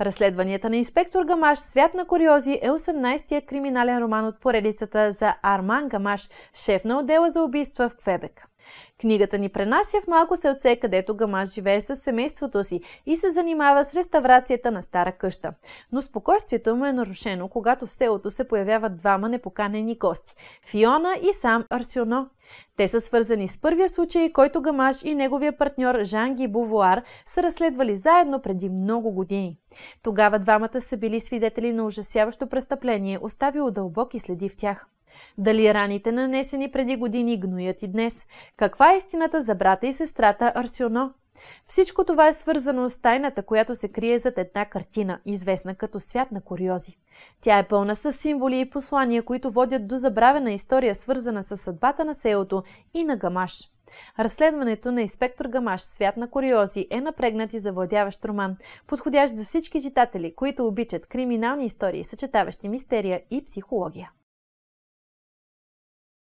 Разследванията на инспектор Гамаш Свят на Куриози е 18-тия криминален роман от поредицата за Арман Гамаш, шеф на отдела за убийства в Квебек. Книгата ни пренася в малко селце, където Гамаш живее с семейството си и се занимава с реставрацията на стара къща. Но спокойствието му е нарушено, когато в селото се появяват двама непоканени гости – Фиона и сам Арсюно. Те са свързани с първия случай, който Гамаш и неговия партньор Жан Ги Бувуар са разследвали заедно преди много години. Тогава двамата са били свидетели на ужасяващо престъпление, оставило дълбоки следи в тях. Дали раните нанесени преди години гноят и днес? Каква е истината за брата и сестрата Арсюно? Всичко това е свързано с тайната, която се крие зад една картина, известна като свят на куриози. Тя е пълна с символи и послания, които водят до забравена история, свързана с съдбата на селото и на Гамаш. Разследването на инспектор Гамаш «Свят на куриози» е напрегнат и завладяващ роман, подходящ за всички читатели, които обичат криминални истории, съчетаващи мистерия и психология.